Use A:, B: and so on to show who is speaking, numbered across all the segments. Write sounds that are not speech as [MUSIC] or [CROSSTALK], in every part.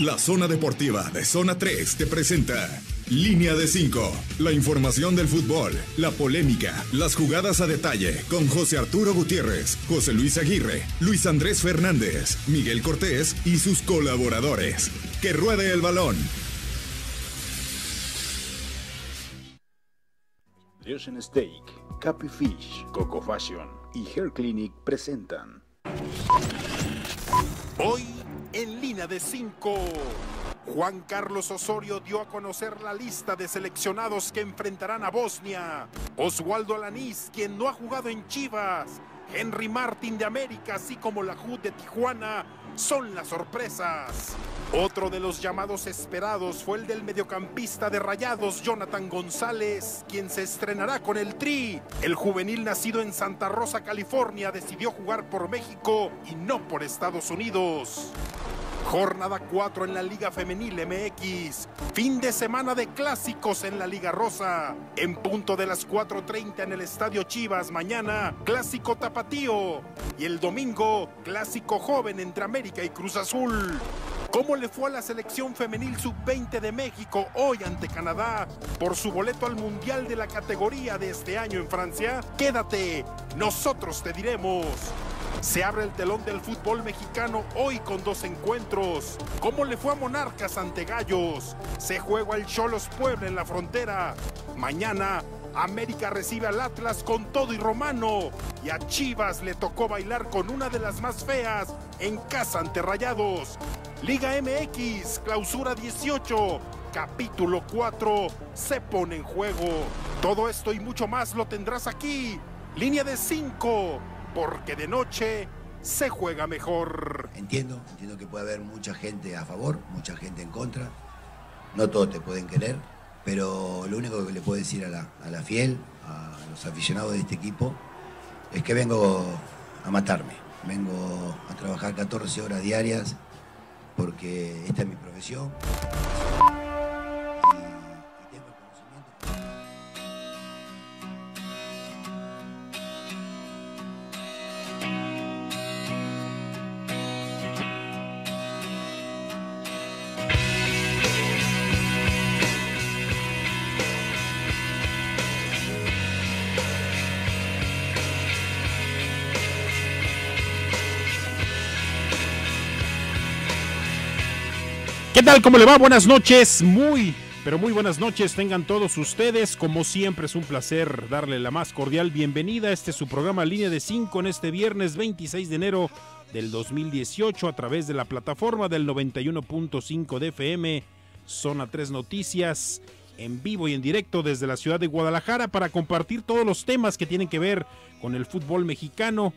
A: La zona deportiva de Zona 3 te presenta Línea de 5. La información del fútbol, la polémica, las jugadas a detalle con José Arturo Gutiérrez, José Luis Aguirre, Luis Andrés Fernández, Miguel Cortés y sus colaboradores. Que ruede el balón. Steak, Fish, Coco Fashion y Hair Clinic presentan. Hoy
B: de cinco. Juan Carlos Osorio dio a conocer la lista de seleccionados que enfrentarán a Bosnia. Oswaldo Alanís, quien no ha jugado en Chivas. Henry Martin de América, así como la HUD de Tijuana, son las sorpresas. Otro de los llamados esperados fue el del mediocampista de Rayados, Jonathan González, quien se estrenará con el Tri. El juvenil nacido en Santa Rosa, California, decidió jugar por México y no por Estados Unidos. Jornada 4 en la Liga Femenil MX. Fin de semana de clásicos en la Liga Rosa. En punto de las 4.30 en el Estadio Chivas. Mañana, clásico tapatío. Y el domingo, clásico joven entre América y Cruz Azul. ¿Cómo le fue a la selección femenil sub-20 de México hoy ante Canadá por su boleto al Mundial de la categoría de este año en Francia? Quédate, nosotros te diremos. Se abre el telón del fútbol mexicano hoy con dos encuentros. ¿Cómo le fue a Monarcas ante Gallos? Se juega el Cholos Puebla en la frontera. Mañana, América recibe al Atlas con todo y Romano. Y a Chivas le tocó bailar con una de las más feas en casa ante Rayados. Liga MX, clausura 18, capítulo 4, se pone en juego. Todo esto y mucho más lo tendrás aquí, línea de 5, porque de noche se juega mejor.
A: Entiendo, entiendo que puede haber mucha gente a favor, mucha gente en contra, no todos te pueden querer, pero lo único que le puedo decir a la, fiel, a los aficionados de este equipo, es que vengo a matarme, vengo a trabajar 14 horas diarias porque esta es mi profesión.
B: ¿Cómo le va? Buenas noches. Muy, pero muy buenas noches. Tengan todos ustedes. Como siempre es un placer darle la más cordial bienvenida. Este es su programa Línea de 5 en este viernes 26 de enero del 2018 a través de la plataforma del 91.5 de FM, Zona 3 Noticias, en vivo y en directo desde la ciudad de Guadalajara para compartir todos los temas que tienen que ver con el fútbol mexicano.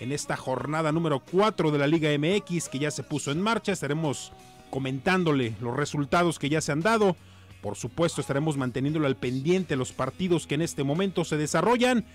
B: En esta jornada número 4 de la Liga MX que ya se puso en marcha, estaremos comentándole los resultados que ya se han dado. Por supuesto, estaremos manteniéndolo al pendiente los partidos que en este momento se desarrollan.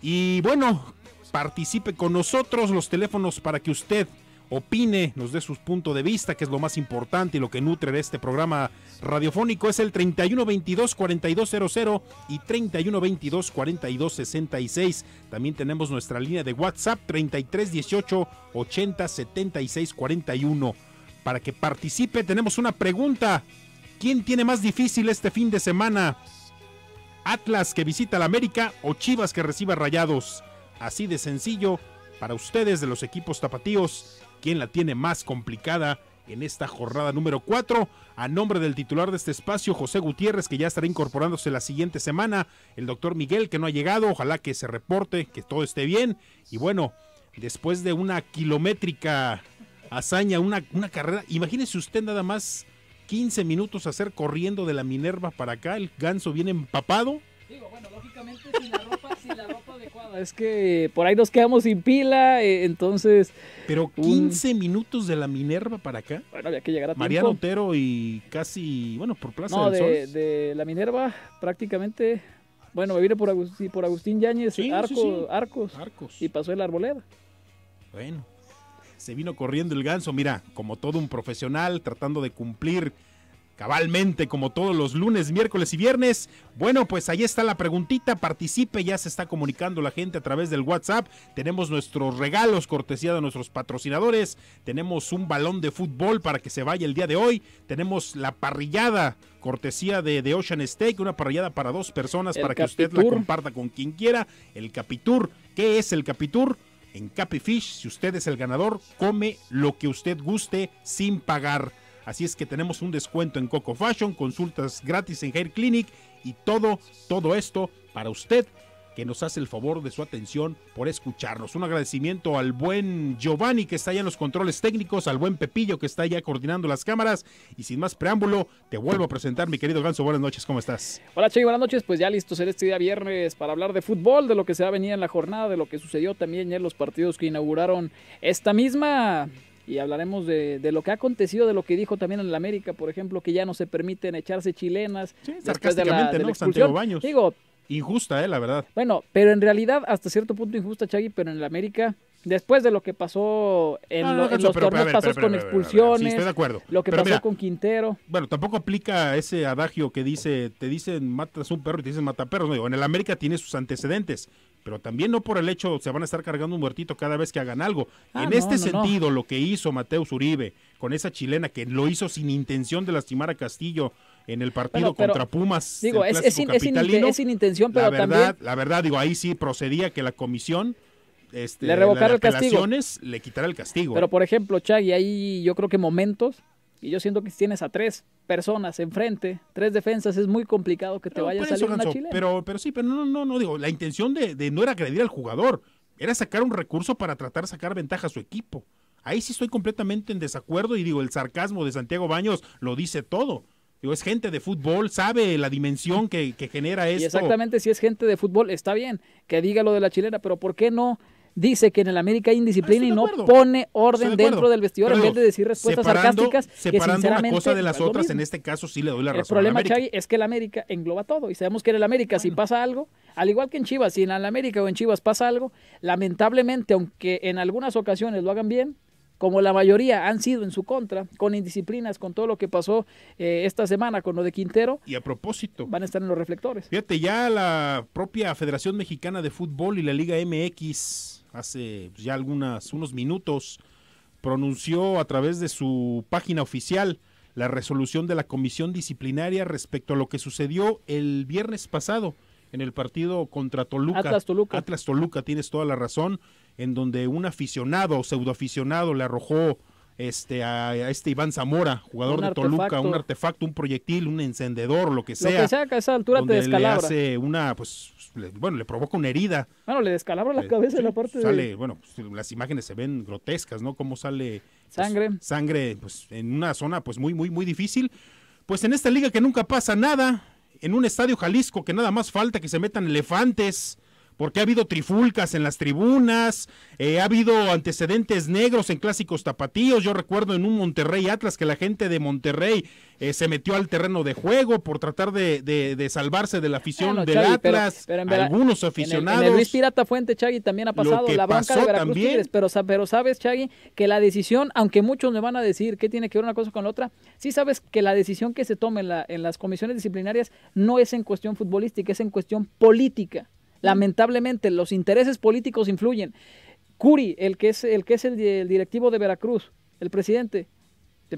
B: Y bueno, participe con nosotros los teléfonos para que usted opine, nos dé su punto de vista, que es lo más importante y lo que nutre de este programa radiofónico, es el 3122-4200 y 3122-4266. También tenemos nuestra línea de WhatsApp 3318-807641 para que participe. Tenemos una pregunta. ¿Quién tiene más difícil este fin de semana? Atlas que visita la América o Chivas que reciba Rayados. Así de sencillo, para ustedes de los equipos tapatíos, ¿quién la tiene más complicada en esta jornada número 4? A nombre del titular de este espacio, José Gutiérrez, que ya estará incorporándose la siguiente semana, el doctor Miguel, que no ha llegado, ojalá que se reporte, que todo esté bien. Y bueno, después de una kilométrica hazaña, una, carrera. Imagínese usted nada más 15 minutos hacer corriendo de la Minerva para acá, el ganso viene empapado. Digo, bueno,
A: lógicamente sin la ropa,
B: adecuada. Es que por ahí nos quedamos sin pila, eh, entonces. Pero 15 minutos de la Minerva para acá. Bueno,
C: había que llegar a Mariano
B: Otero y casi, bueno, por Plaza del de,
C: de la Minerva prácticamente. Bueno, me vine por Agustín, por Agustín Yáñez, Arcos. Arcos. Y pasó
B: el arboleda. Bueno, se vino corriendo el ganso, mira, como todo un profesional, tratando de cumplir cabalmente como todos los lunes, miércoles y viernes. Bueno, pues ahí está la preguntita, participe, ya se está comunicando la gente a través del WhatsApp. Tenemos nuestros regalos cortesía de nuestros patrocinadores, tenemos un balón de fútbol para que se vaya el día de hoy, tenemos la parrillada cortesía de, Ocean Steak, una parrillada para dos personas para que usted la comparta con quien quiera. El Capitur, ¿qué es el Capitur? En Capifish, si usted es el ganador, come lo que usted guste sin pagar. Así es que tenemos un descuento en Coco Fashion, consultas gratis en Hair Clinic y todo, todo esto para usted que nos hace el favor de su atención por escucharnos. Un agradecimiento al buen Giovanni que está allá en los controles técnicos, al buen Pepillo que está allá coordinando las cámaras. Y sin más preámbulo, te vuelvo a presentar, mi querido Ganso. Buenas noches, ¿cómo estás?
C: Hola, Che, buenas noches. Pues ya listo ser este día viernes para hablar de fútbol, de lo que se va a venir en la jornada, de lo que sucedió también en los partidos que inauguraron esta misma y hablaremos de, de, lo que ha acontecido, de lo que dijo también en la América, por ejemplo, que ya no se permiten echarse chilenas sí, de la, Baños. Digo, Injusta, eh, la verdad. Bueno, pero en realidad hasta cierto punto injusta, Chagui, pero en el América después de lo que pasó en, los torneos pasos con expulsiones. Lo que pasó
B: con Quintero. Bueno, tampoco aplica ese adagio que dice, te dicen matas un perro y te dicen perros. No en el América tiene sus antecedentes, pero también no por el hecho se van a estar cargando un muertito cada vez que hagan algo. Ah, en este sentido, lo que hizo Mateus Uribe con esa chilena que lo hizo sin intención de lastimar a Castillo en el partido contra Pumas. Digo, es, sin, intención, pero la verdad, también... La verdad, digo, ahí sí procedía que la comisión este, le revocara el castigo. Le quitara el castigo. Pero por
C: ejemplo, Chagui, ahí yo creo que momentos, y yo siento que si tienes a tres personas enfrente, tres defensas, es muy complicado que te vayas vaya a salir
B: Pero, pero sí, pero no, no, no, digo, la intención de, no era agredir al jugador, era sacar un recurso para tratar de sacar ventaja a su equipo. Ahí sí estoy completamente en desacuerdo y digo, el sarcasmo de Santiago Baños lo dice todo es gente de fútbol, sabe la dimensión que, genera esto. exactamente,
C: si es gente de fútbol, está bien que diga lo de la chilena, pero ¿por qué no? dice que en el América hay indisciplina ah, y no pone orden dentro del vestidor en vez de decir respuestas sarcásticas. Separando que una cosa de las otras, en este
B: caso sí le doy la razón. El problema, Chavi,
C: es que el América engloba todo y sabemos que en el América si pasa algo, al igual que en Chivas, si en el América o en Chivas pasa algo, lamentablemente, aunque en algunas ocasiones lo hagan bien, como la mayoría han sido en su contra, con indisciplinas, con todo lo que pasó eh, esta semana con lo de Quintero. Y a propósito. Van a estar en los reflectores.
B: Fíjate, ya la propia Federación Mexicana de Fútbol y la Liga MX hace pues, ya algunas, unos minutos, pronunció a través de su página oficial la resolución de la comisión disciplinaria respecto a lo que sucedió el viernes pasado en el partido contra Toluca. Atlas Toluca. Atlas Toluca, tienes toda la razón, en donde un aficionado, pseudoaficionado, le arrojó este a, este Iván Zamora, jugador de Toluca, un artefacto, un proyectil, un encendedor, lo que sea. Lo que a esa
C: altura te descalabra. Le
B: hace una, pues, bueno, le provoca una herida. Bueno,
C: le descalabra la eh, cabeza en la parte sale, de...
B: bueno, pues, las imágenes se ven grotescas, ¿no? Cómo sale... Pues, sangre. sangre, pues, en una zona, pues, muy, muy, muy difícil. Pues en esta liga que nunca pasa nada, en un estadio Jalisco que nada más falta que se metan elefantes porque ha habido trifulcas en las tribunas, eh, ha habido antecedentes negros en clásicos tapatíos. Yo recuerdo en un Monterrey Atlas que la gente de Monterrey eh, se metió al terreno de juego por tratar de, salvarse de la afición del Atlas. algunos aficionados. En el, Luis
C: Pirata Fuente, Chagui, también ha pasado la banca de Veracruz pero, sabes, Chagui, que la decisión, aunque muchos me van a decir que tiene que ver una cosa con la otra, sí sabes que la decisión que se toma en las comisiones disciplinarias no es en cuestión futbolística, es en cuestión política. Lamentablemente, los intereses políticos influyen. Curi, el que es el, que es el, directivo de Veracruz, el presidente,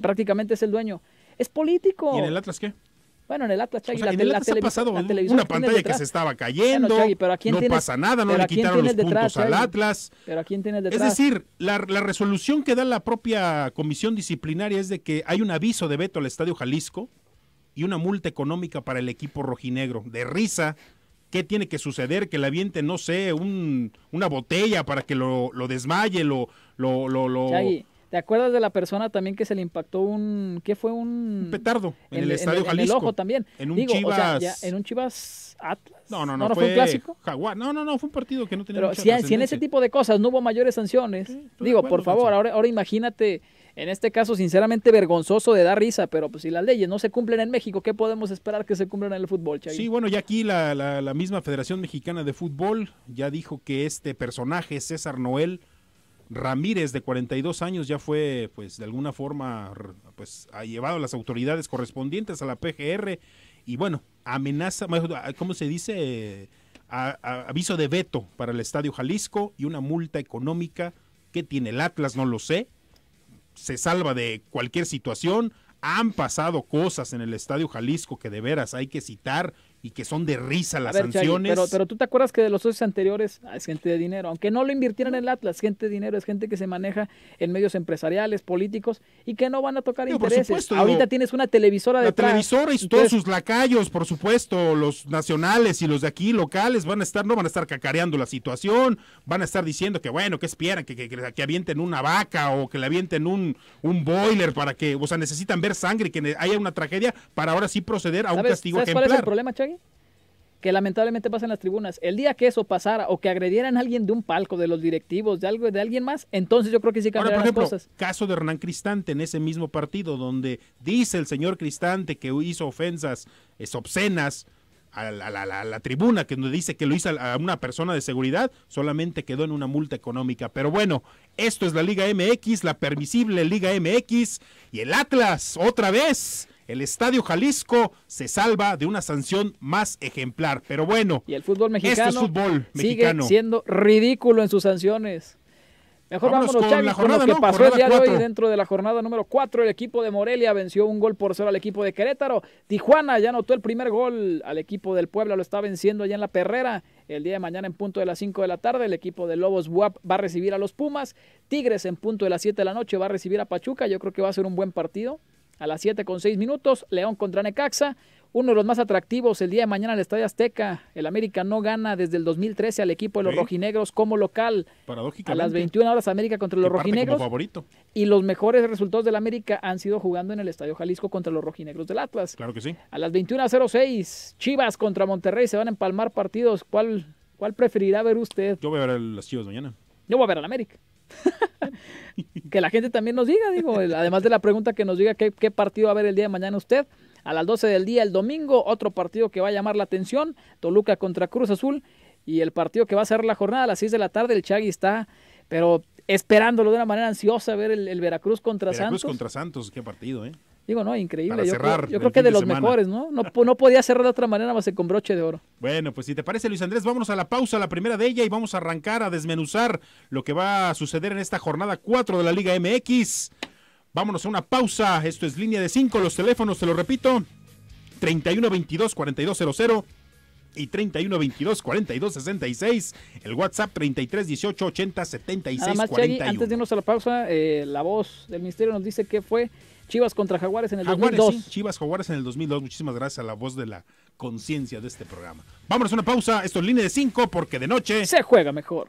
C: prácticamente es el dueño, es político. ¿Y en el Atlas qué? Bueno, en el Atlas Chagui, ha pasado una pantalla que se estaba cayendo, no pasa nada, no le quitaron los puntos al Atlas. detrás? Es decir,
B: la, la, resolución que da la propia comisión disciplinaria es de que hay un aviso de veto al Estadio Jalisco y una multa económica para el equipo rojinegro. De risa, ¿Qué tiene que suceder? Que le aviente, no sé, un, una botella para que lo, lo desmaye, lo... lo, lo,
C: ¿Te acuerdas de la persona también que se le impactó un... ¿Qué fue? Un, petardo en, el, Estadio Jalisco. En el ojo también. En un Chivas... O sea, en un Chivas
B: Atlas. No, no, no. ¿No, fue, un clásico? No, no, no. Fue un partido que no tenía Pero si, en ese
C: tipo de cosas no hubo mayores sanciones. Digo, por favor, ahora, ahora imagínate... En este caso, sinceramente, vergonzoso de dar risa, pero pues si las leyes no se cumplen en México, ¿qué podemos esperar que se cumplan en el fútbol, Chay? Sí,
B: bueno, ya aquí la, la, misma Federación Mexicana de Fútbol ya dijo que este personaje, César Noel, Ramírez, de 42 años, ya fue, pues, de alguna forma, pues, ha llevado a las autoridades correspondientes a la PGR y, bueno, amenaza, ¿cómo se dice? aviso de veto para el Estadio Jalisco y una multa económica que tiene el Atlas, no lo sé, se salva de cualquier situación. Han pasado cosas en el Estadio Jalisco que de veras hay que citar y que son de risa las sanciones. pero, tú
C: te acuerdas que de los socios anteriores ah, es gente de dinero, aunque no lo invirtieran en el Atlas, gente de dinero, es gente que se maneja en medios empresariales, políticos y que no van a tocar intereses. Ahorita tienes una televisora de La televisora y todos sus
B: lacayos, por supuesto, los nacionales y los de aquí locales van a estar, no van a estar cacareando la situación, van a estar diciendo que bueno, que esperan, que, que, avienten una vaca o que le avienten un, un boiler para que, o sea, necesitan ver sangre, y que haya una tragedia para ahora sí proceder a un castigo ejemplar. ¿Cuál es el
C: problema, que lamentablemente pasa en las tribunas. El día que eso pasara o que agredieran a alguien de un palco, de los directivos, de algo de alguien más, entonces yo creo que sí cambiarían las cosas.
B: Caso de Hernán Cristante en ese mismo partido donde dice el señor Cristante que hizo ofensas es obscenas a la, tribuna que nos dice que lo hizo a una persona de seguridad, solamente quedó en una multa económica. Pero bueno, esto es la Liga MX, la permisible Liga MX y el Atlas otra vez el Estadio Jalisco se salva de una sanción más ejemplar. Pero bueno, y el fútbol mexicano, fútbol mexicano. sigue siendo
C: ridículo en sus sanciones. Mejor vámonos, con, lo que pasó el día de hoy dentro de la jornada número 4. El equipo de Morelia venció un gol por cero al equipo de Querétaro. Tijuana ya anotó el primer gol al equipo del Puebla, lo está venciendo allá en la perrera. El día de mañana en punto de las 5 de la tarde, el equipo de Lobos Buap va a recibir a los Pumas. Tigres en punto de las 7 de la noche va a recibir a Pachuca. Yo creo que va a ser un buen partido. A las 7 con 6 minutos, León contra Necaxa. Uno de los más atractivos el día de mañana en el Estadio Azteca. El América no gana desde el 2013 al equipo de los rojinegros como local. Paradójicamente. A las 21 horas América contra los rojinegros. favorito. Y los mejores resultados del América han sido jugando en el Estadio Jalisco contra los rojinegros del Atlas. Claro que sí. A las 21.06 Chivas contra Monterrey se van a empalmar partidos. ¿Cuál, cuál preferirá ver usted? Yo voy a ver a las Chivas mañana. Yo voy a ver al América. [LAUGHS] que la gente también nos diga, digo, eh, además de la pregunta que nos diga qué, partido va a ver el día de mañana usted. A las 12 del día el domingo, otro partido que va a llamar la atención, Toluca contra Cruz Azul. Y el partido que va a ser la jornada a las 6 de la tarde, el Chagui está, pero esperándolo de una manera ansiosa, ver el, Veracruz contra Santos. Veracruz contra
B: Santos, qué partido, ¿eh?
C: Digo, no, increíble. yo, creo, yo creo que de, los mejores, ¿no? ¿no? podía cerrar de otra manera más que con broche de
B: oro. Bueno, pues si te parece, Luis Andrés, vámonos a la pausa, la primera de ella, y vamos a arrancar a desmenuzar lo que va a suceder en esta jornada 4 de la Liga MX. Vámonos a una pausa. Esto es línea de 5. Los teléfonos, te lo repito: 3122-4200 y 3122-4266. El WhatsApp 3318 además Antes de
C: irnos a la pausa, eh, la voz del ministerio nos dice que fue Chivas contra Jaguares en el 2002.
B: Chivas Jaguares en el 2002. Muchísimas gracias a la voz de la conciencia de este programa. Vámonos a una pausa. Esto es línea de 5 porque de noche se juega mejor.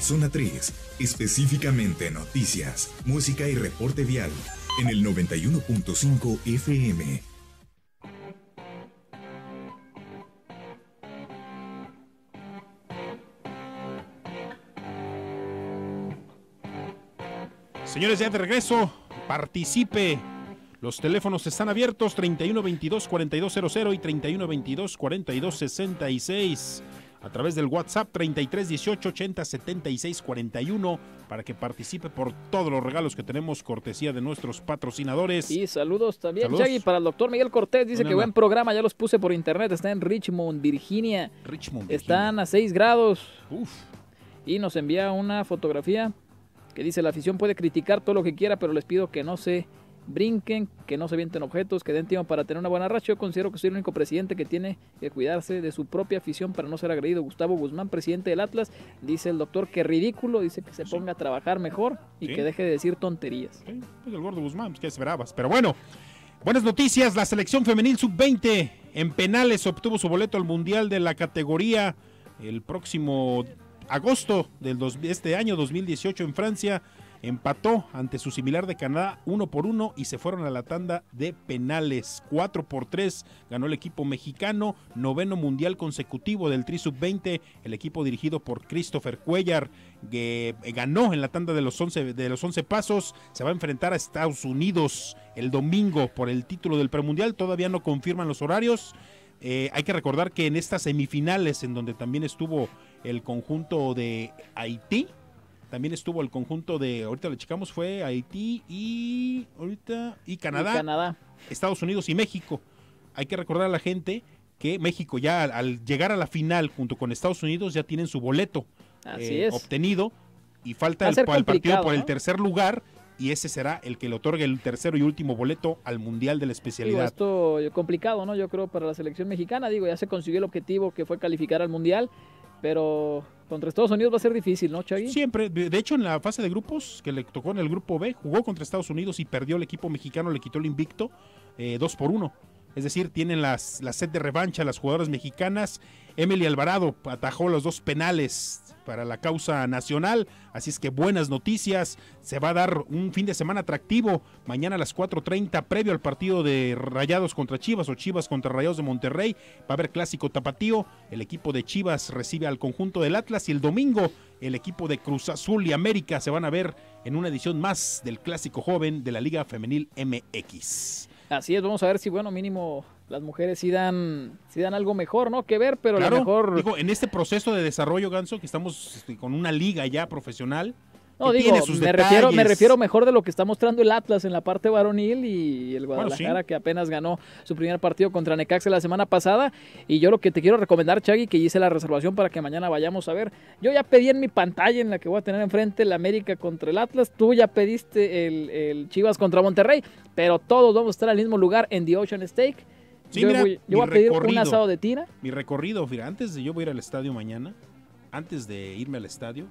A: Zona 3, específicamente noticias, música y reporte vial en el 91.5 FM.
B: Señores, ya de regreso, participe. Los teléfonos están abiertos 31 22 4200 y 31 22 42 66 a través del WhatsApp 33 18 80 76 41 para que participe por todos los regalos que tenemos cortesía de nuestros patrocinadores. Y
C: saludos también, para el doctor Miguel Cortés. Dice que buen programa, ya los puse por internet. Está en Richmond, Virginia. Richmond, Virginia. Están a 6 grados. Uf. Y nos envía una fotografía que dice, la afición puede criticar todo lo que quiera, pero les pido que no se brinquen, que no se vienten objetos, que den tiempo para tener una buena racha. Yo considero que soy el único presidente que tiene que cuidarse de su propia afición para no ser agredido. Gustavo Guzmán, presidente del Atlas, dice el doctor que ridículo, dice que se ponga a trabajar mejor y que deje de decir tonterías.
B: pues el gordo Guzmán, pues, ¿qué esperabas? Pero bueno, buenas noticias, la selección femenil sub-20 en penales obtuvo su boleto al Mundial de la categoría el próximo agosto del este año 2018 en Francia empató ante su similar de Canadá 1 por 1 y se fueron a la tanda de penales. 4 por 3 ganó el equipo mexicano, noveno mundial consecutivo del Tri Sub-20, el equipo dirigido por Christopher Cuellar, que ganó en la tanda de los, 11, de los 11 pasos, se va a enfrentar a Estados Unidos el domingo por el título del premundial, todavía no confirman los horarios. Eh, hay que recordar que en estas semifinales, en donde también estuvo el conjunto de Haití. También estuvo el conjunto de, ahorita lo checamos, fue Haití y ahorita y Canadá, Canadá, Estados Unidos y México. Hay que recordar a la gente que México ya al, llegar a la final junto con Estados Unidos ya tienen su boleto eh, es. obtenido y falta el, partido por el tercer lugar y ese será el que le otorgue el tercero y último boleto al Mundial de la especialidad.
C: ...esto esto complicado, ¿no? Yo creo para la selección mexicana, digo, ya se consiguió el objetivo que fue calificar al Mundial pero contra
B: Estados Unidos va a ser difícil, ¿no, Chagui? Siempre. De hecho, en la fase de grupos que le tocó en el grupo B, jugó contra Estados Unidos y perdió el equipo mexicano, le quitó el invicto eh, por 1. Es decir, tienen las, la sed de revancha las jugadoras mexicanas. Emily Alvarado atajó los dos penales para la causa nacional. Así es que buenas noticias. Se va a dar un fin de semana atractivo. Mañana a las 4.30, previo al partido de Rayados contra Chivas o Chivas contra Rayados de Monterrey. Va a haber clásico tapatío. El equipo de Chivas recibe al conjunto del Atlas y el domingo el equipo de Cruz Azul y América se van a ver en una edición más del clásico joven de la Liga Femenil MX.
C: Así es, vamos a ver si, bueno, mínimo las mujeres sí dan, dan algo mejor, ¿no? Que ver, pero lo mejor...
B: en este proceso de desarrollo, Ganso, que estamos este, con una liga ya profesional, no, digo, me refiero, me refiero mejor de lo que está mostrando
C: el Atlas en la parte varonil y el Guadalajara que apenas ganó su primer partido contra Necaxa la semana pasada. Y yo lo que te quiero recomendar, Chagui, que hice la reservación para que mañana vayamos a ver. Yo ya pedí en mi pantalla en la que voy a tener enfrente el América contra el Atlas. Tú ya pediste el, Chivas contra Monterrey, pero todos vamos a estar al mismo lugar en The Ocean Steak. yo voy, a pedir un asado de tira.
B: Mi recorrido, mira, antes de yo voy a ir al estadio mañana, antes de irme al estadio,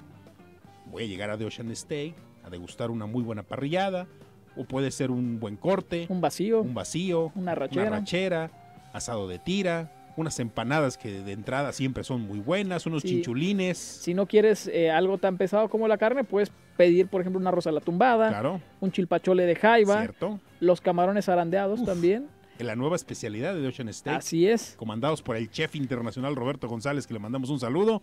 B: voy a llegar a The Ocean Steak a degustar una muy buena parrillada, o puede ser un buen corte. Un vacío. Un vacío. Una rachera. Una rachera, asado de tira, unas empanadas que de entrada siempre son muy buenas, unos chinchulines. Si no quieres eh, algo tan pesado como la carne, puedes pedir, por ejemplo, una rosa a la tumbada, un chilpachole
C: de jaiba,
B: los camarones arandeados también. En la nueva especialidad de The Ocean Steak, Así es. Comandados por el chef internacional Roberto González, que le mandamos un saludo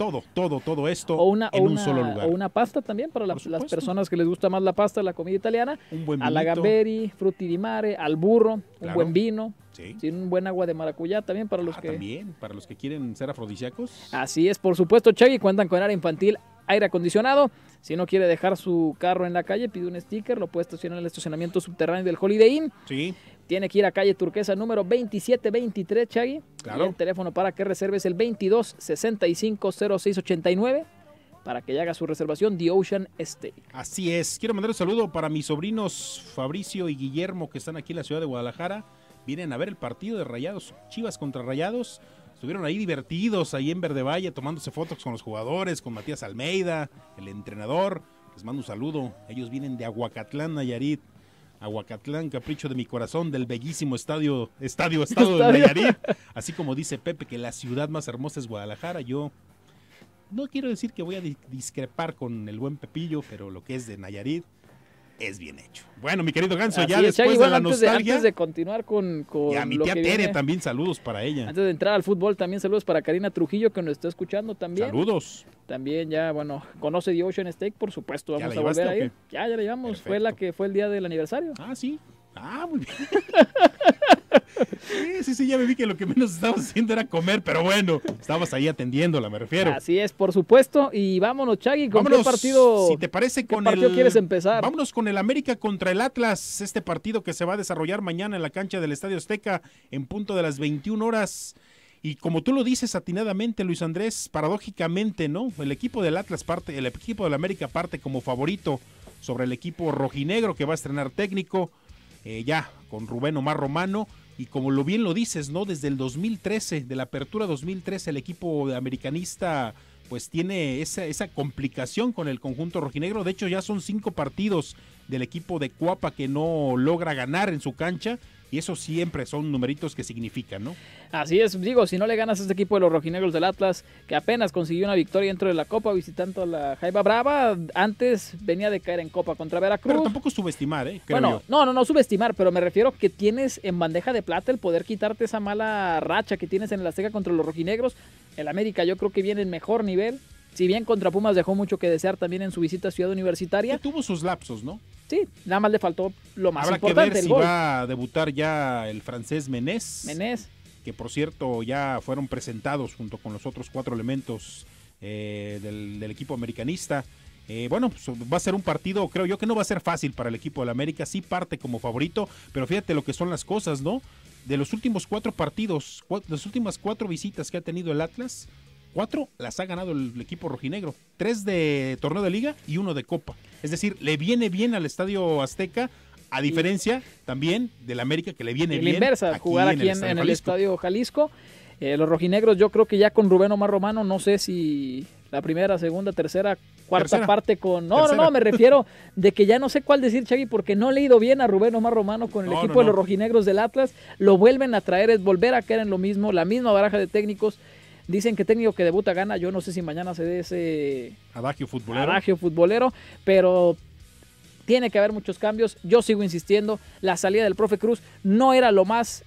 B: todo, todo, todo esto en un solo lugar. O una pasta también para las personas que les gusta más la pasta, la comida italiana. Un buen A la gamberi,
C: frutti di mare, al burro, un buen vino. Sí. un buen agua de maracuyá también para los ah, que... También,
B: para los que quieren ser afrodisíacos.
C: Así es, por supuesto, Chagui, cuentan con área infantil, aire acondicionado. Si no quiere dejar su carro en la calle, pide un sticker, lo puede estacionar en el estacionamiento subterráneo del Holiday Inn. Sí. Tiene que ir a calle turquesa número 2723, Chagui. Claro. el teléfono para que reserves el 22650689 para que ya haga su reservación The Ocean State.
B: Así es. Quiero mandar un saludo para mis sobrinos Fabricio y Guillermo que están aquí en la ciudad de Guadalajara. Vienen a ver el partido de Rayados, Chivas contra Rayados. Estuvieron ahí divertidos, ahí en Verde Valle, tomándose fotos con los jugadores, con Matías Almeida, el entrenador. Les mando un saludo. Ellos vienen de Aguacatlán, Nayarit. Aguacatlán, capricho de mi corazón, del bellísimo estadio, estadio, [LAUGHS] estado de Nayarit. [LAUGHS] Así como dice Pepe que la ciudad más hermosa es Guadalajara, yo no quiero decir que voy a discrepar con el buen Pepillo, pero lo que es de Nayarit, es bien hecho. Bueno, mi querido Ganso, ya después de la nostalgia. antes
C: de continuar con. y a mi tía Tere también, saludos para ella. Antes de entrar al fútbol, también saludos para Karina Trujillo, que nos está escuchando también. Saludos. También, ya, bueno, conoce The Ocean Steak, por supuesto. Vamos a volver a Ya, ya la llevamos. Fue la que fue el día del aniversario. Ah, sí. Ah, muy bien. [LAUGHS]
B: Sí, sí, ya me vi que lo que menos estabas haciendo era comer, pero bueno, estabas ahí atendiéndola, me refiero. Así es, por supuesto. Y vámonos, Chagui, ¿con vámonos, partido? Si te parece con partido quieres empezar? Vámonos con el América contra el Atlas, este partido que se va a desarrollar mañana en la cancha del Estadio Azteca en punto de las 21 horas. Y como tú lo dices atinadamente, Luis Andrés, paradójicamente, ¿no? El equipo del Atlas parte, el equipo del América parte como favorito sobre el equipo rojinegro que va a estrenar técnico eh, ya con Rubén Omar Romano y como lo bien lo dices, ¿no? Desde el 2013, de la apertura 2013, el equipo americanista pues tiene esa, esa complicación con el conjunto rojinegro. De hecho, ya son cinco partidos del equipo de Cuapa que no logra ganar en su cancha y eso siempre son numeritos que significan,
C: ¿no? Así es, digo, si no le ganas a este equipo de los rojinegros del Atlas, que apenas consiguió una victoria dentro de la Copa visitando a la Jaiba Brava, antes venía de caer en Copa contra Veracruz. Pero tampoco
B: subestimar, ¿eh? bueno,
C: no, no, no subestimar, pero me refiero que tienes en bandeja de plata el poder quitarte esa mala racha que tienes en la Azteca contra los rojinegros. El América yo creo que viene en mejor nivel. Si bien contra Pumas dejó mucho que desear también en su visita a Ciudad Universitaria. Que tuvo sus lapsos, ¿no? Sí, nada más le faltó lo más Habrá Que ver si va
B: a debutar ya el francés Menés. Menés. Que por cierto ya fueron presentados junto con los otros cuatro elementos eh, del, equipo americanista. Eh, bueno, pues, va a ser un partido, creo yo que no va a ser fácil para el equipo la América. Sí parte como favorito, pero fíjate lo que son las cosas, ¿no? De los últimos cuatro partidos, las últimas cuatro visitas que ha tenido el Atlas, cuatro las ha ganado el equipo rojinegro. Tres de torneo de liga y uno de copa. Es decir, le viene bien al Estadio Azteca, a diferencia también del América que le viene bien. inversa, jugar aquí en, el, Estadio
C: Jalisco. Eh, los rojinegros yo creo que ya con Rubén Omar Romano, no sé si la primera, segunda, tercera, cuarta parte con... No, no, no, me refiero [LAUGHS] de que ya no sé cuál decir, Chagui, porque no le ha ido bien a Rubén Omar Romano con el equipo de los rojinegros del Atlas. Lo vuelven a traer, es volver a caer en lo mismo, la misma baraja de técnicos Dicen que técnico que debuta gana. Yo no sé si mañana se dé ese
B: adagio futbolero.
C: futbolero, pero tiene que haber muchos cambios. Yo sigo insistiendo, la salida del profe Cruz no era lo más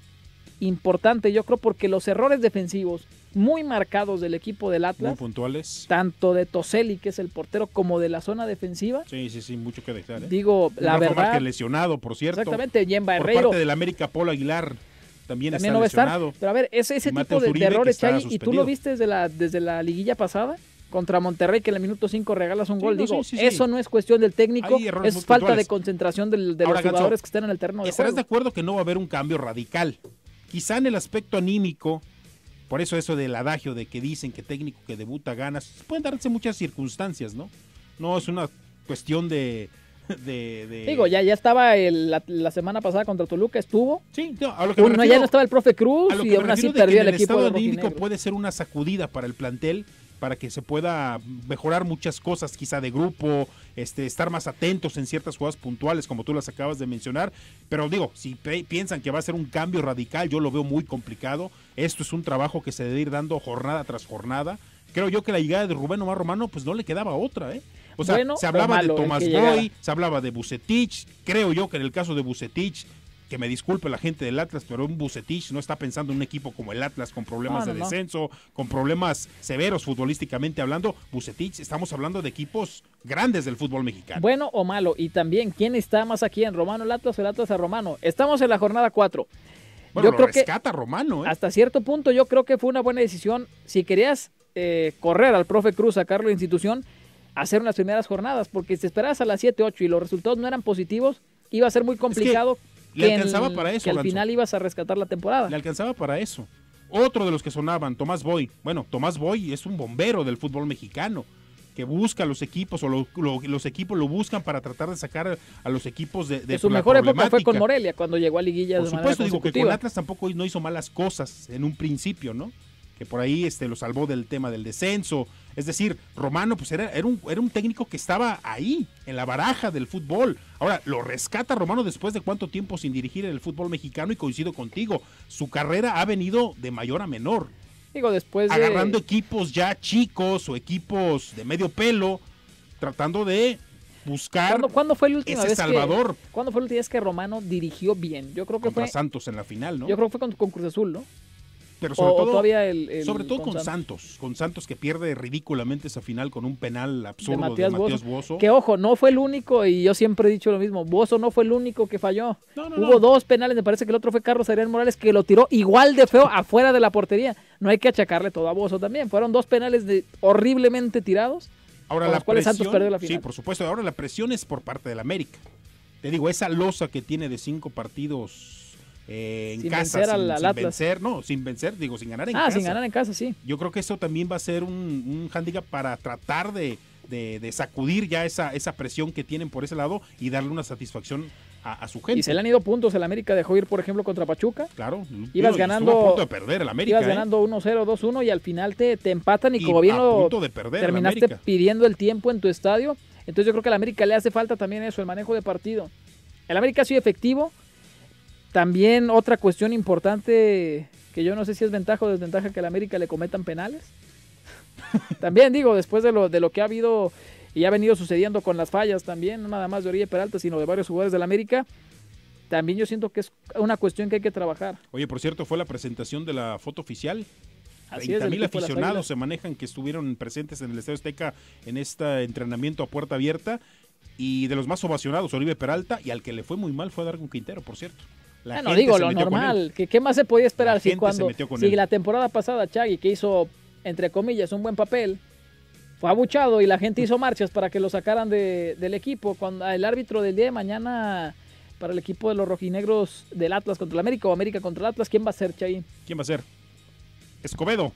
C: importante, yo creo, porque los errores defensivos muy marcados del equipo del Atlas.
B: puntuales.
C: Tanto de Toseli, que es el portero, como de la zona defensiva.
B: Sí, sí, sí, mucho que dejar. ¿eh? Digo, la verdad... verdad. que lesionado, por cierto. Exactamente, Yemba Herrero. Por parte del América, Polo Aguilar también, está no Pero a
C: ver, ese, tipo de, errores, y tú lo viste desde la, desde la liguilla pasada contra Monterrey que en el minuto 5 regalas un gol. Digo, eso no es cuestión del técnico, es falta de
B: concentración de, los jugadores que estén en el terreno de ¿Estarás de acuerdo que no va a haber un cambio radical? Quizá en el aspecto anímico, por eso eso del adagio de que dicen que técnico que debuta ganas, pueden darse muchas circunstancias, ¿no? No es una cuestión de [LAUGHS] de, Digo,
C: ya, ya estaba la, semana pasada contra Toluca, estuvo. Sí, no, que ya no estaba el profe Cruz y aún así perdió el, equipo. El estado
B: puede ser una sacudida para el plantel para que se pueda mejorar muchas cosas, quizá de grupo, este, estar más atentos en ciertas jugadas puntuales, como tú las acabas de mencionar. Pero digo, si piensan que va a ser un cambio radical, yo lo veo muy complicado. Esto es un trabajo que se debe ir dando jornada tras jornada. Creo yo que la llegada de Rubén Omar Romano, pues no le quedaba otra, ¿eh? O sea, se hablaba de Tomás Boy, se hablaba de Bucetich. Creo yo que en el caso de Bucetich, que me disculpe la gente del Atlas, pero un Bucetich no está pensando en un equipo como el Atlas con problemas de descenso, con problemas severos futbolísticamente hablando. Bucetich, estamos hablando de equipos grandes del fútbol mexicano. Bueno o malo, y también, ¿quién está más aquí
C: en Romano el Atlas o el Atlas a Romano? Estamos en la jornada 4. yo creo rescata Romano. ¿eh? Hasta cierto punto yo creo que fue una buena decisión. Si querías eh, correr al profe Cruz, sacarlo de institución, hacer unas primeras jornadas, porque si esperabas a las 7, 8 y los resultados no eran positivos,
B: iba a ser muy complicado. que, le alcanzaba para eso. al final ibas a rescatar la temporada. Le alcanzaba para eso. Otro de los que sonaban, Tomás Boy. Bueno, Tomás Boy es un bombero del fútbol mexicano que busca a los equipos o los equipos lo buscan para tratar de sacar a los equipos de, de su mejor época fue con Morelia cuando llegó a liguilla por supuesto digo que con Atlas tampoco no hizo malas cosas en un principio no que por ahí este, lo salvó del tema del descenso. Es decir, Romano pues era, era, un, técnico que estaba ahí, en la baraja del fútbol. Ahora, lo rescata Romano después de cuánto tiempo sin dirigir el fútbol mexicano y coincido contigo, su carrera ha venido de mayor a menor. Digo, después de... Agarrando equipos ya chicos o equipos de medio pelo, tratando de buscar ¿Cuándo, fue el último ese Salvador.
C: ¿Cuándo fue la última vez que Romano dirigió bien? Yo creo que fue... Santos
B: en la final, ¿no? Yo creo
C: que fue con, con Cruz Azul, ¿no?
B: Pero sobre todo, con, Santos. con Santos que pierde ridículamente esa final con un penal absurdo de Matías, Bozo. Que
C: ojo, no fue el único, y yo siempre he dicho lo mismo, Bozo no fue el único que falló. Hubo dos penales, me parece que el otro fue Carlos Ariel Morales que lo tiró igual de feo afuera de la portería. No hay que achacarle todo a Bozo también. Fueron dos penales horriblemente tirados.
B: Ahora la presión, Santos perdió la final. Sí, por supuesto. Ahora la presión es por parte del América. Te digo, esa losa que tiene de cinco partidos eh, en casa, sin, vencer, no, sin vencer, digo, sin ganar en casa. Ah, sin ganar en casa, sí. Yo creo que eso también va a ser un, un hándicap para tratar de, sacudir ya esa, esa presión que tienen por ese lado y darle una satisfacción a, su gente. Y se le han
C: ido puntos. El América dejó ir, por ejemplo, contra Pachuca. Claro. Ibas ganando. A punto de perder el América. Ibas ¿eh? ganando 1-0, 2-1 y al final te, te empatan y, como bien terminaste pidiendo el tiempo en tu estadio. Entonces yo creo que al América le hace falta también eso, el manejo de partido. El América ha sido efectivo, también otra cuestión importante, que yo no sé si es ventaja o desventaja que la América le cometan penales. [LAUGHS] también digo, después de lo, de lo que ha habido y ha venido sucediendo con las fallas también, no nada más de Oribe Peralta, sino de varios jugadores la América, también yo siento que es una cuestión que hay que trabajar.
B: Oye, por cierto, fue la presentación de la foto oficial. 30 mil aficionados se manejan que estuvieron presentes en el Estadio Azteca en este entrenamiento a puerta abierta. Y de los más ovacionados, Oribe Peralta, y al que le fue muy mal fue a Quintero, por cierto. Ah, no, digo, lo normal.
C: ¿Qué, ¿Qué, más se podía esperar si cuando. la temporada pasada Chagui, que hizo, entre comillas, un buen papel, fue abuchado y la gente hizo marchas para que lo sacaran de, del equipo. Cuando ah, el árbitro del día de mañana para el equipo de los rojinegros del Atlas contra el América o América contra el Atlas, ¿quién va a ser, Chagui?
B: ¿Quién va a ser? Escobedo.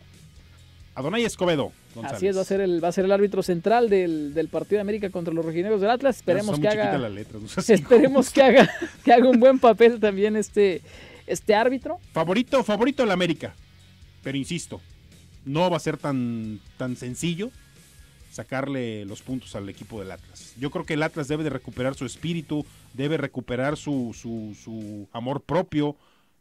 B: Adonai Escobedo. Así es, va a ser el, va a ser el árbitro
C: central del, partido de América contra los Regineros del Atlas. Esperemos que haga. [LAUGHS] esperemos que
B: haga, que haga un buen papel también este, este árbitro. Favorito, favorito el América. Pero insisto, no va a ser tan, tan sencillo sacarle los puntos al equipo del Atlas. Yo creo que el Atlas debe de recuperar su espíritu, debe recuperar su, su, su amor propio,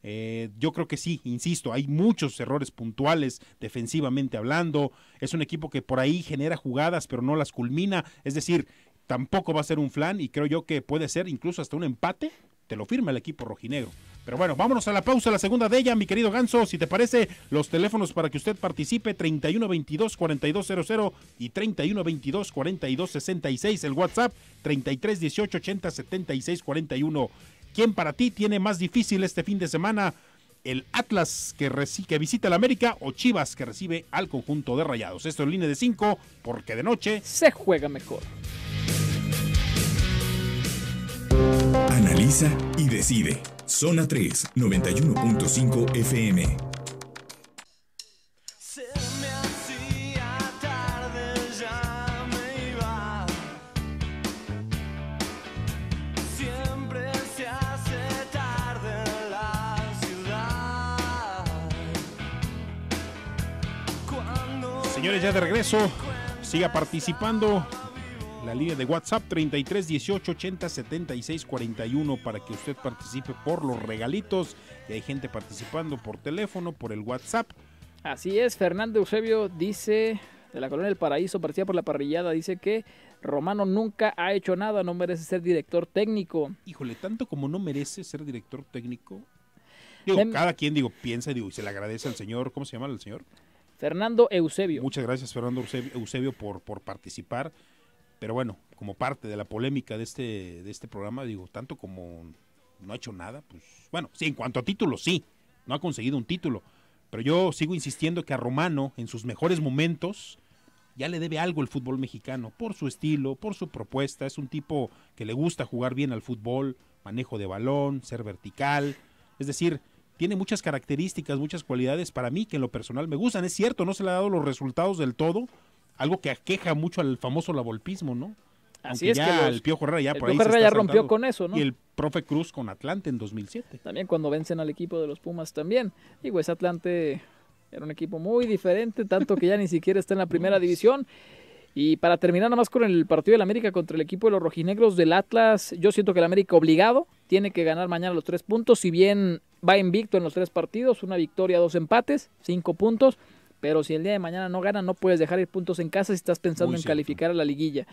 B: eh, yo creo que sí, insisto, hay muchos errores puntuales defensivamente hablando. Es un equipo que por ahí genera jugadas, pero no las culmina. Es decir, tampoco va a ser un flan y creo yo que puede ser incluso hasta un empate. Te lo firma el equipo rojinegro. Pero bueno, vámonos a la pausa, la segunda de ella, mi querido Ganso. Si te parece, los teléfonos para que usted participe: 3122-4200 y 3122-4266. El WhatsApp: 3318807641. ¿Quién para ti tiene más difícil este fin de semana? ¿El Atlas que, que visita la América o Chivas que recibe al conjunto de Rayados? Esto es línea de 5 porque de noche se juega mejor.
A: Analiza y decide. Zona 3, 91.5 FM.
B: Señores, ya de regreso. Siga participando. La línea de WhatsApp 33 18 80 76 41 para que usted participe por los regalitos. Y hay gente participando por teléfono, por el WhatsApp. Así es, Fernando Eusebio dice de la colonia del Paraíso, partida por la
C: parrillada, dice que Romano nunca ha hecho nada, no merece ser director técnico.
B: Híjole, tanto como no merece ser director técnico. Digo, cada quien digo, piensa digo, y se le agradece al señor, ¿cómo se llama el señor? Fernando Eusebio. Muchas gracias, Fernando Eusebio, por, por participar. Pero bueno, como parte de la polémica de este, de este programa, digo, tanto como no ha hecho nada, pues bueno, sí, en cuanto a títulos, sí, no ha conseguido un título. Pero yo sigo insistiendo que a Romano, en sus mejores momentos, ya le debe algo el fútbol mexicano, por su estilo, por su propuesta. Es un tipo que le gusta jugar bien al fútbol, manejo de balón, ser vertical. Es decir, tiene muchas características, muchas cualidades para mí que en lo personal me gustan. Es cierto, no se le ha dado los resultados del todo, algo que aqueja mucho al famoso lavolpismo, ¿no? Así es ya que el Piojo Herrera ya por rompió con eso, ¿no? Y el profe Cruz con Atlante en 2007.
C: También cuando vencen al equipo de los Pumas también. y ese Atlante era un equipo muy diferente, tanto que ya ni siquiera está en la primera división. Y para terminar nada más con el partido del América contra el equipo de los rojinegros del Atlas, yo siento que el América obligado tiene que ganar mañana los tres puntos, si bien va invicto en los tres partidos, una victoria, dos empates, cinco puntos, pero si el día de mañana no gana no puedes dejar ir puntos en casa si estás pensando en calificar a la liguilla.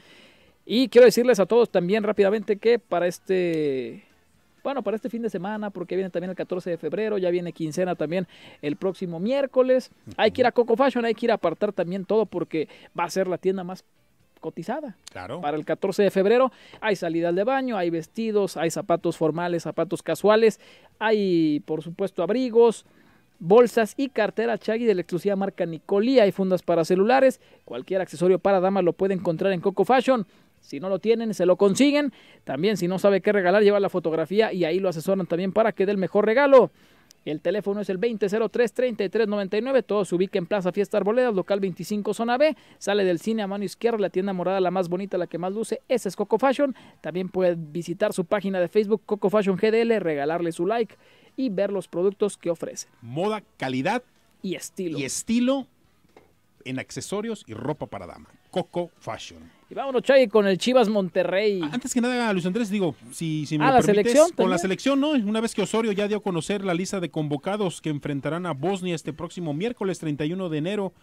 C: Y quiero decirles a todos también rápidamente que para este bueno, para este fin de semana, porque viene también el 14 de febrero, ya viene quincena también el próximo miércoles. Hay que ir a Coco Fashion, hay que ir a apartar también todo porque va a ser la tienda más cotizada. Claro. Para el 14 de febrero hay salidas de baño, hay vestidos, hay zapatos formales, zapatos casuales, hay por supuesto abrigos, bolsas y cartera Chagui de la exclusiva marca Nicolía. Hay fundas para celulares. Cualquier accesorio para dama lo puede encontrar en Coco Fashion. Si no lo tienen, se lo consiguen. También si no sabe qué regalar, lleva la fotografía y ahí lo asesoran también para que dé el mejor regalo. El teléfono es el 2003-3399. Todo se ubica en Plaza Fiesta Arboleda, local 25, zona B. Sale del cine a mano izquierda, la tienda morada, la más bonita, la que más luce. Esa es Coco Fashion. También puede visitar su página de Facebook, Coco Fashion GDL, regalarle su like y ver los productos que ofrece.
B: Moda, calidad y estilo. Y estilo en accesorios y ropa para dama. Coco Fashion vámonos, Chay, con el
C: Chivas Monterrey. Ah, antes que
B: nada, Luis Andrés, digo, si, si me ah, la permites, selección, con la selección, ¿no? Una vez que Osorio ya dio a conocer la lista de convocados que enfrentarán a Bosnia este próximo miércoles 31 de enero,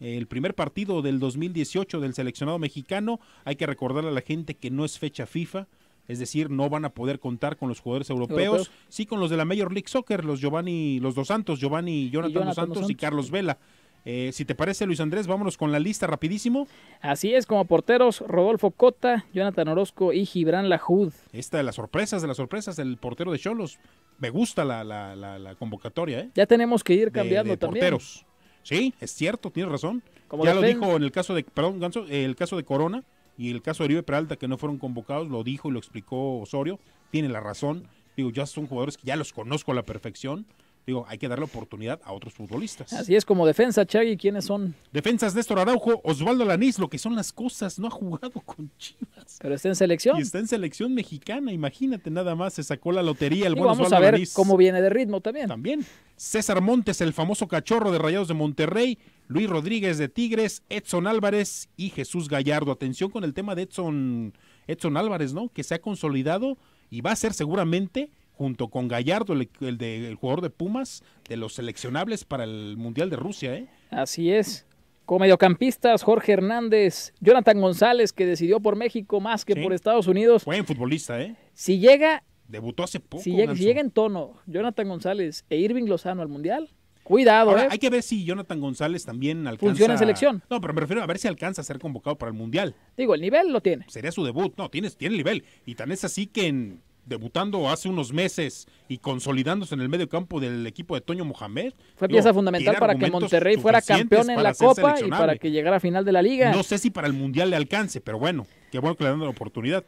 B: el primer partido del 2018 del seleccionado mexicano. Hay que recordarle a la gente que no es fecha FIFA, es decir, no van a poder contar con los jugadores europeos, sí con los de la Major League Soccer, los Giovanni, los dos Santos, Giovanni Jonathan, dos Santos y Carlos Vela. Eh, si te parece, Luis Andrés, vámonos con la lista rapidísimo. Así es, como porteros, Rodolfo Cota, Jonathan Orozco y Gibran Lajud. Esta de las sorpresas, de las sorpresas, el portero de Cholos. Me gusta la, la, la, convocatoria, ¿eh?
C: Ya tenemos que ir cambiando también. Porteros.
B: Sí, es cierto, tienes razón. Como ya lo dijo en el caso de, perdón, Ganso, eh, el caso de Corona y el caso de Oribe Peralta, que no fueron convocados, lo dijo y lo explicó Osorio. Tiene la razón. Digo, ya son jugadores que ya los conozco a la perfección digo, hay que darle oportunidad a otros futbolistas. Así es, como defensa, Chagui, ¿quiénes son? Defensas Néstor Araujo, Osvaldo Lanís, lo que son las cosas, no ha jugado [LAUGHS] con Chivas. Pero está en selección. está en selección mexicana, imagínate nada más, se sacó la lotería el y buen vamos a ver cómo viene de ritmo también. También. César Montes, el famoso cachorro de Rayados de Monterrey, Luis Rodríguez de Tigres, Edson Álvarez y Jesús Gallardo. Atención con el tema de Edson, Edson Álvarez, ¿no? Que se ha consolidado y va a ser seguramente junto con Gallardo, el, jugador de Pumas, de los seleccionables para el Mundial de Rusia. ¿eh? Así es. Con mediocampistas, Jorge Hernández, Jonathan
C: González, que decidió por México más que por Estados Unidos. Buen futbolista, ¿eh? Si llega. Debutó
B: hace poco. Si llega,
C: en tono Jonathan González e Irving Lozano al Mundial, Cuidado, eh. Hay
B: que ver si Jonathan González también alcanza. Funciona en selección. No, pero me refiero a ver si alcanza a ser convocado para el Mundial. Digo, el nivel lo tiene. Sería su debut. No, tienes, tiene nivel. Y tan es así que en debutando hace unos meses y consolidándose en el medio campo del equipo de Toño Mohamed. Fue pieza fundamental para que Monterrey fuera campeón en la Copa y para que llegara a final de la liga. No sé si para el Mundial le alcance, pero bueno, qué bueno que le dan la oportunidad.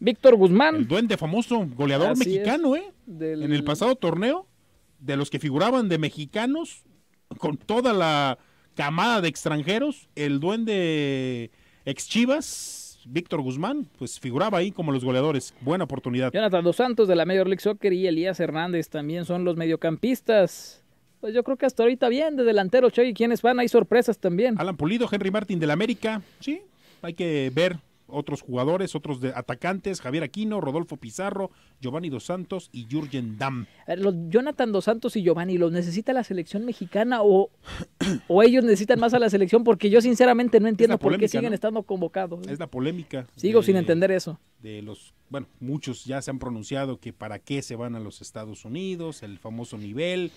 B: Víctor Guzmán. El duende famoso, goleador mexicano, ¿eh? En el pasado torneo, de los que figuraban de mexicanos, con toda la camada de extranjeros, el duende ex Chivas Víctor Guzmán, pues figuraba ahí como los goleadores. Buena oportunidad. Jonathan Dos Santos de la
C: Major League Soccer y Elías Hernández también son los mediocampistas. Pues yo creo que hasta ahorita bien,
B: de delantero, Che, y van, hay sorpresas también. Alan Pulido, Henry Martín la América, sí, hay que ver otros jugadores, otros de atacantes, Javier Aquino, Rodolfo Pizarro, Giovanni Dos Santos y Jürgen Damm.
C: Eh, los Jonathan Dos Santos y Giovanni, ¿los necesita la selección mexicana o, o ellos necesitan más a la selección? Porque yo sinceramente no entiendo por qué siguen estando convocados. Es eh. la
B: polémica. Sigo sin entender eso. De los, bueno, muchos ya se han pronunciado que para qué se van a los Estados Unidos, el famoso nivel,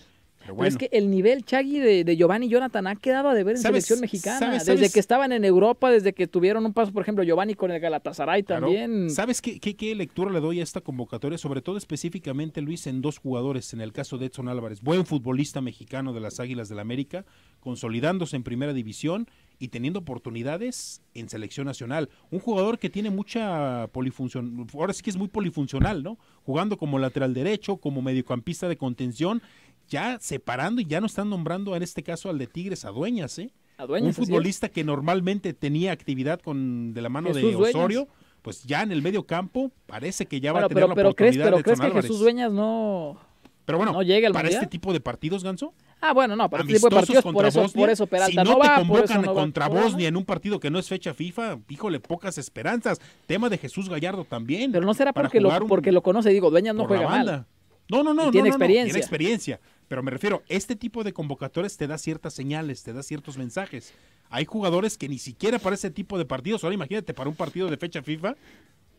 B: pero, es que
C: el nivel Chagui de, Giovanni Jonathan ha quedado a deber en selección mexicana. desde que estaban en Europa, desde que tuvieron un paso, por ejemplo, Giovanni con el Galatasaray también.
B: ¿Sabes qué, lectura le doy a esta convocatoria? Sobre todo específicamente, Luis, en dos jugadores. En el caso de Edson Álvarez, buen futbolista mexicano de las Águilas del la América, consolidándose en primera división y teniendo oportunidades en selección nacional. Un jugador que tiene mucha polifunción, ahora sí que es muy polifuncional, ¿no? Jugando como lateral derecho, como mediocampista de contención ya separando y ya no están nombrando en este caso al de Tigres a Dueñas, ¿eh? un futbolista que normalmente tenía actividad con de la mano de Osorio, pues ya en el medio campo parece que ya va a tener pero, la pero crees, pero crees que Jesús
C: Dueñas no
B: pero bueno, no para este tipo de partidos, Ganso.
C: Ah, bueno, no, para este tipo si no, te convocan contra vos
B: Bosnia en un partido que no es fecha FIFA, híjole, pocas esperanzas. Tema de Jesús Gallardo también. Pero no será porque, lo, porque
C: lo conoce, digo, Dueñas
B: no juega mal. No, no, no. tiene experiencia. Tiene experiencia. Pero me refiero, este tipo de convocatorias te da ciertas señales, te da ciertos mensajes. Hay jugadores que ni siquiera para ese tipo de partidos, ahora imagínate, para un partido de fecha FIFA,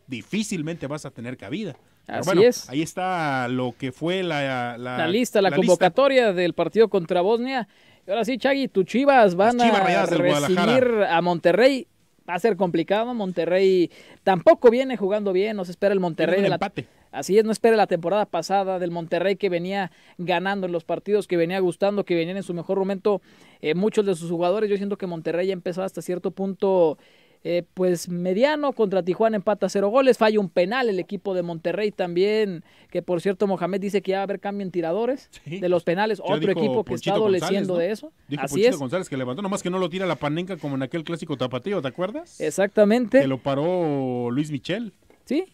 B: difícilmente vas a tener cabida. Así es. Ahí está lo que fue la, la, lista, la, convocatoria del partido contra Bosnia.
C: ahora sí, Chagui, tus chivas van a recibir a Monterrey. Va a ser complicado. Monterrey tampoco viene jugando bien. Nos espera el Monterrey. Tiene un empate. Así es, no espere la temporada pasada del Monterrey que venía ganando en los partidos, que venía gustando, que venían en su mejor momento eh, muchos de sus jugadores. Yo siento que Monterrey ya empezó hasta cierto punto, eh, pues mediano. Contra Tijuana empata cero goles, falla un penal el equipo de Monterrey también. Que por cierto, Mohamed dice que ya va a haber cambio en tiradores de los penales. Otro equipo que está adoleciendo de eso. Dijo Así es.
B: González que levantó, nomás que no lo tira la panenca como en aquel clásico tapatío, ¿te acuerdas? Exactamente. Que lo paró Luis Michel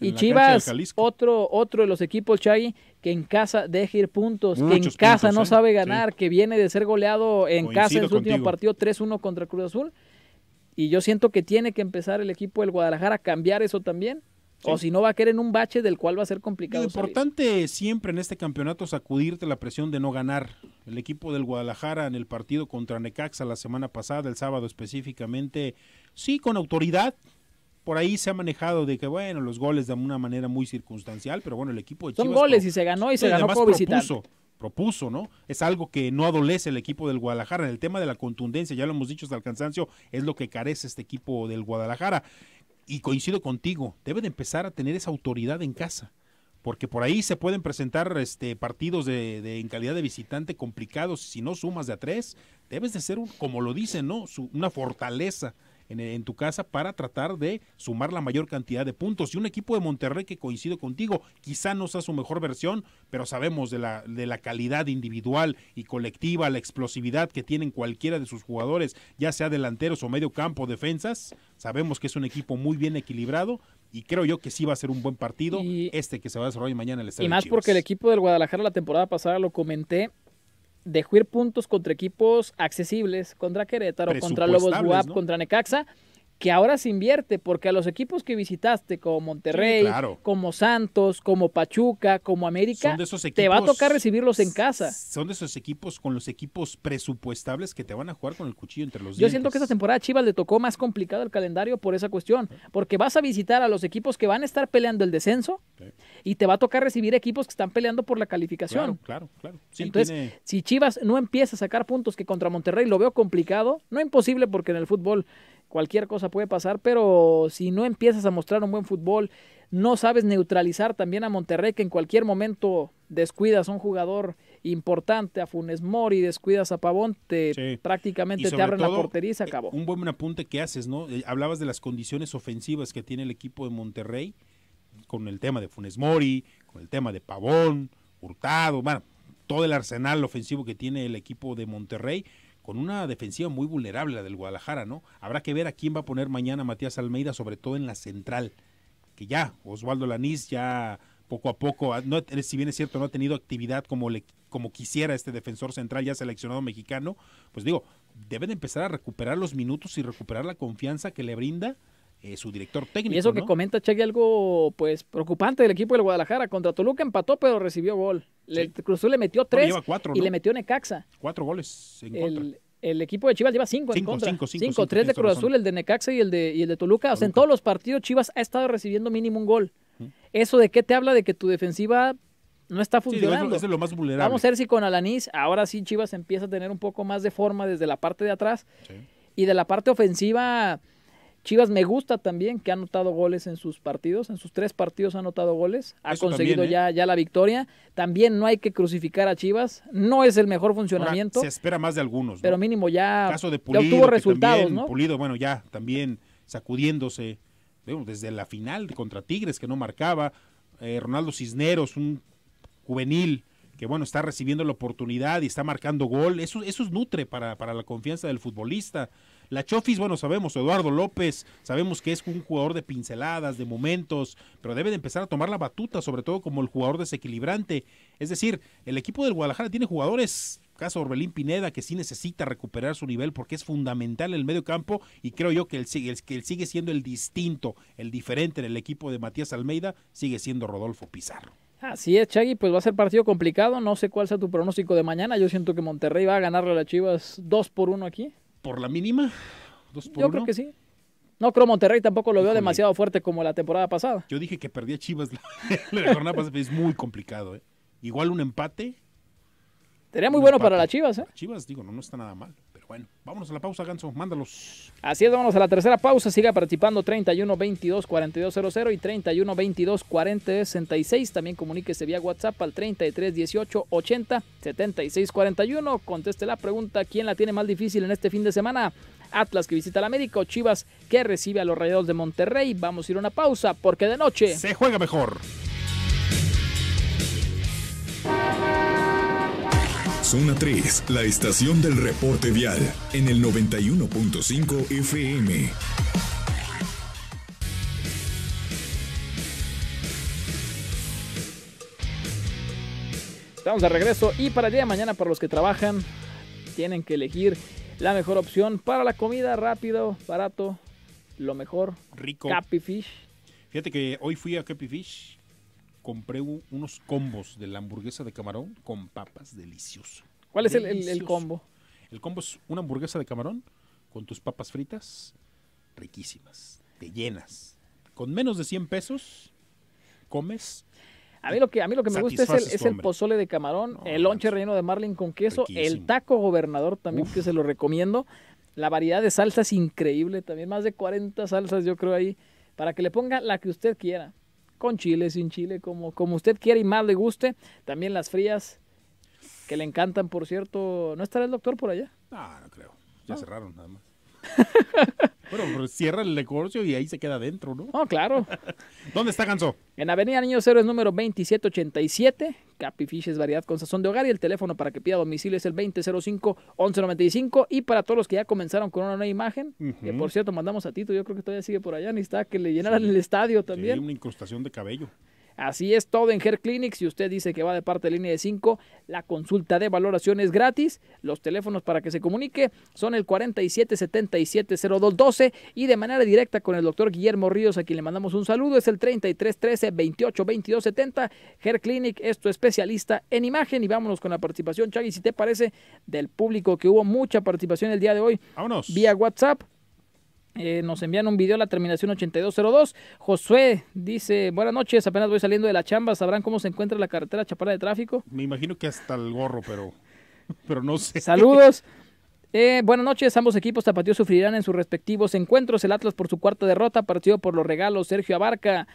B: y Chivas,
C: otro, otro de los equipos, Chagui, que en casa deja ir puntos, que en casa no ¿eh? sabe ganar, que viene de ser goleado en casa en su último partido 3-1 contra Cruz Azul. Y yo siento que tiene que empezar el equipo del Guadalajara a cambiar eso también. O si no, va a caer en un bache del cual va a ser complicado. Lo
B: importante siempre en este campeonato sacudirte la presión de no ganar. El equipo del Guadalajara en el partido contra Necaxa la semana pasada, el sábado específicamente, sí, con autoridad, por ahí se ha manejado de que, bueno, los goles de una manera muy circunstancial, pero bueno, el equipo de Son goles y
C: se ganó y se ganó Propuso,
B: propuso, ¿no? Es algo que no adolece el equipo del Guadalajara. En el tema de la contundencia, ya lo hemos dicho hasta el cansancio, es lo que carece este equipo del Guadalajara. Y coincido contigo, debe de empezar a tener esa autoridad en casa porque por ahí se pueden presentar este partidos de, en calidad de visitante complicados si no sumas de a tres debes de ser un, como lo dicen no una fortaleza en, tu casa para tratar de sumar la mayor cantidad de puntos. Y un equipo de Monterrey que coincido contigo, quizá no sea su mejor versión, pero sabemos de la, de la calidad individual y colectiva, la explosividad que tienen cualquiera de sus jugadores, ya sea delanteros o medio campo, defensas. Sabemos que es un equipo muy bien equilibrado, y creo yo que sí va a ser un buen partido este que se va a desarrollar mañana en el Estadio Y más porque el equipo
C: del Guadalajara la temporada pasada lo comenté, de juir puntos contra equipos accesibles, contra Querétaro, contra Lobos UAP contra Necaxa que ahora se invierte, porque a los equipos que visitaste, como Monterrey, como Santos, como Pachuca, como América, te va a tocar
B: recibirlos en casa. Son de esos equipos con los equipos presupuestables que te van a jugar con el cuchillo entre los Yo siento que
C: esta temporada Chivas le tocó más complicado el calendario por esa cuestión, porque vas a visitar a los equipos que van a estar peleando el descenso y te va a tocar recibir equipos que están peleando por la calificación.
B: Claro, claro, claro. Entonces,
C: si Chivas no empieza a sacar puntos que contra Monterrey lo veo complicado, no imposible porque en el fútbol cualquier cosa puede pasar, pero si no empiezas a mostrar un buen fútbol, no sabes neutralizar también a Monterrey, que en cualquier momento descuidas a un jugador importante, a Funes Mori, descuidas a Pavón, te, prácticamente te abren la portería
B: y se eh, acabó. Un buen apunte que haces, ¿no? Eh, hablabas de las condiciones ofensivas que tiene el equipo de Monterrey, con el tema de Funes Mori, con el tema de Pavón, Hurtado, bueno, todo el arsenal ofensivo que tiene el equipo de Monterrey con una defensiva muy vulnerable la del Guadalajara, ¿no? Habrá que ver a quién va a poner mañana Matías Almeida, sobre todo en la central, que ya Osvaldo Lanís ya poco a poco, no, eh, si bien es cierto, no ha tenido actividad como, le, como quisiera este defensor central ya seleccionado mexicano, pues digo, deben empezar a recuperar los minutos y recuperar la confianza que le brinda eh, su director técnico. Y eso que
C: comenta Che, algo pues preocupante del equipo del Guadalajara. Contra Toluca empató, pero recibió gol. Le, Cruz Azul le metió tres y le metió Necaxa.
B: Cuatro goles el,
C: El equipo de Chivas lleva cinco, cinco en contra. Cinco, cinco, cinco tres de Cruz Azul, el de Necaxa y el de, y el de Toluca. O sea, en todos los partidos Chivas ha estado recibiendo mínimo un gol. ¿Eso de qué te habla? De que tu defensiva no está funcionando. Sí, es lo
B: más vulnerable. Vamos a ver
C: si con Alanís, ahora sí Chivas empieza a tener un poco más de forma desde la parte de atrás. Y de la parte ofensiva Chivas me gusta también que ha anotado goles en sus partidos, en sus tres partidos ha anotado goles, ha conseguido ¿eh? ya, ya la victoria. También no hay que crucificar a Chivas, no es el mejor funcionamiento. se espera más
B: de algunos. Pero
C: mínimo ya, Caso de Pulido, Pulido,
B: bueno, ya también sacudiéndose desde la final contra Tigres que no marcaba, eh, Ronaldo Cisneros, un juvenil que bueno, está recibiendo la oportunidad y está marcando gol, eso, es nutre para, para la confianza del futbolista. La Chofis, bueno, sabemos, Eduardo López, sabemos que es un jugador de pinceladas, de momentos, pero debe de empezar a tomar la batuta, sobre todo como el jugador desequilibrante. Es decir, el equipo del Guadalajara tiene jugadores caso Orbelín Pineda, que sí necesita recuperar su nivel porque es fundamental en el medio campo y creo yo que él, sigue, que sigue siendo el distinto, el diferente en el equipo de Matías Almeida, sigue siendo Rodolfo Pizarro. Así es,
C: Chagui, pues va a ser partido complicado, no sé cuál sea tu pronóstico de mañana, yo siento que Monterrey va a ganarle a las Chivas 2 por 1 aquí por la mínima. Dos Yo creo que sí. No creo Monterrey tampoco lo
B: veo demasiado fuerte como la temporada pasada. Yo dije que perdía Chivas la, [LAUGHS] jornada pasada, es muy complicado. ¿eh? Igual un empate. Sería muy bueno para las Chivas. ¿eh? Chivas, digo, no, no está nada mal. Bueno, vámonos a la pausa, Ganso. Mándalos.
C: Así es, vámonos a la tercera pausa. Siga participando 31 22 y 31 22 40 También comuníquese vía WhatsApp al 33 18 80 Conteste la pregunta: ¿quién la tiene más difícil en este fin de semana? Atlas que visita al América o Chivas que recibe a los Rayados de Monterrey. Vamos a ir a una pausa porque de noche se juega mejor.
A: Zona 3, la estación del reporte vial, en el 91.5 FM.
C: Estamos de regreso y para el día de mañana, para los que trabajan, tienen que elegir la mejor opción para la comida rápido, barato, lo mejor. Rico.
B: Capifish. Fíjate que hoy fui a Capifish compré unos combos de la hamburguesa de camarón con papas delicioso.
C: ¿Cuál es El, combo?
B: El combo es una hamburguesa de camarón con tus papas fritas riquísimas, te llenas. Con menos de 100 pesos comes. A mí lo que, a mí lo que me gusta es el,
C: pozole de camarón, el lonche relleno de marlin con queso, el taco gobernador también que se lo recomiendo. La variedad de salsas increíble también, más de 40 salsas yo creo ahí, para que le ponga la que usted quiera con chile, sin chile, como, como usted quiera y más le guste. También las frías, que le encantan, por cierto. ¿No estará el doctor por allá? No,
B: ah, no creo. Ya cerraron, nada más. [LAUGHS] bueno, pues, cierra el negocio y ahí se queda dentro, ¿no? Oh,
C: claro. [LAUGHS]
B: ¿Dónde está Ganso?
C: En Avenida Niños es número 2787, Capi Fishes Variedad con Sazón de Hogar y el teléfono para que pida domicilio es el 2005-1195 y para todos los que ya comenzaron con una nueva imagen, que por cierto mandamos a Tito, yo creo que todavía sigue por allá, está que le llenaran el estadio también. Sí, una incrustación de cabello. Así es todo en Hair Clinic. Si usted dice que va de parte de línea de 5, la consulta de valoración es gratis. Los teléfonos para que se comunique son el 47770212 y de manera directa con el doctor Guillermo Ríos, a quien le mandamos un saludo, es el 3313 282270 Clinic es tu especialista en imagen. Y vámonos con la participación, Chagui, si te parece, del público que hubo mucha participación el día de hoy. Vámonos. Vía WhatsApp. Eh, nos envían un video a la terminación 8202. Josué dice, buenas noches, apenas voy saliendo de la chamba, ¿sabrán cómo se encuentra la carretera Chapada de Tráfico? Me imagino que hasta el gorro, pero, [LAUGHS] pero no sé. Saludos. Eh, buenas noches, ambos equipos tapatíos sufrirán en sus respectivos encuentros. El Atlas por su cuarta derrota, partido por los regalos. Sergio Abarca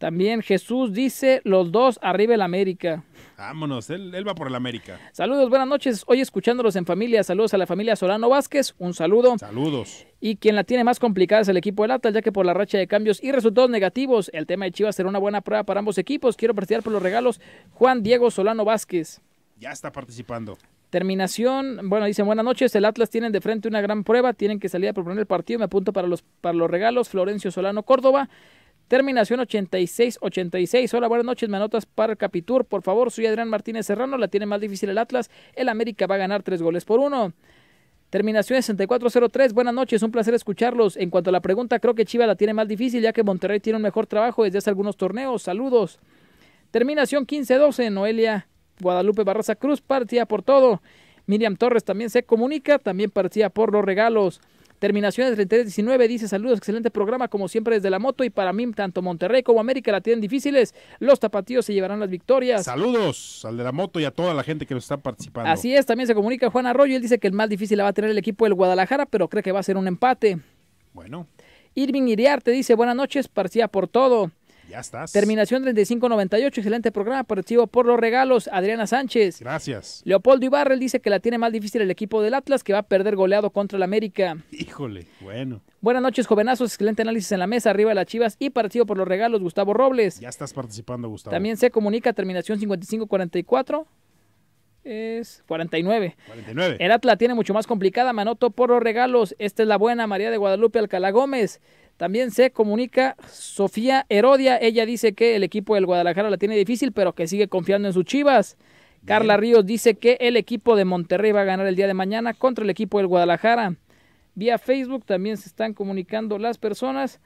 C: también Jesús dice, los dos arriba el América. Vámonos, él, va por el América. Saludos, buenas noches. Hoy escuchándolos en familia. Saludos a la familia Solano Vázquez. Un saludo. Saludos. Y quien la tiene más complicada es el equipo del Atlas, ya que por la racha de cambios y resultados negativos, el tema de Chivas será una buena prueba para ambos equipos. Quiero participar por los regalos. Juan Diego Solano Vázquez.
B: Ya está participando.
C: Terminación, bueno, dicen buenas noches, el Atlas tienen de frente una gran prueba, tienen que salir a proponer el partido, me apunto para los, para los regalos, Florencio Solano Córdoba, Terminación 86-86. Hola, buenas noches. anotas para Capitur. Por favor, soy Adrián Martínez Serrano. La tiene más difícil el Atlas. El América va a ganar tres goles por uno. Terminación 64-03, buenas noches, un placer escucharlos. En cuanto a la pregunta, creo que Chiva la tiene más difícil ya que Monterrey tiene un mejor trabajo desde hace algunos torneos. Saludos. Terminación 15-12, Noelia Guadalupe Barraza Cruz, partía por todo. Miriam Torres también se comunica, también partía por los regalos. Terminaciones 3319 dice saludos, excelente programa como siempre desde la moto y para mí tanto Monterrey como América la tienen difíciles. Los tapatíos se llevarán las victorias.
B: Saludos al de la moto y a toda la gente que nos está participando. Así
C: es, también se comunica Juan Arroyo, él dice que el más difícil la va a tener el equipo del Guadalajara, pero cree que va a ser un empate. Bueno. Irving Iriarte dice buenas noches, parcía por todo. Ya estás. Terminación 3598, excelente programa, partido por los regalos, Adriana Sánchez. Gracias. Leopoldo Ibarrel dice que la tiene más difícil el equipo del Atlas, que va a perder goleado contra el América.
B: Híjole, bueno.
C: Buenas noches, jovenazos. Excelente análisis en la mesa. Arriba de las chivas y partido por los regalos, Gustavo Robles.
B: Ya estás participando, Gustavo.
C: También se comunica terminación 5544. Es 49. 49. El Atlas tiene mucho más complicada, Manoto, por los regalos. Esta es la buena, María de Guadalupe Alcalá Gómez. También se comunica Sofía Herodia. Ella dice que el equipo del Guadalajara la tiene difícil, pero que sigue confiando en sus chivas. Carla Ríos dice que el equipo de Monterrey va a ganar el día de mañana contra el equipo del Guadalajara. Vía Facebook también se están comunicando las personas.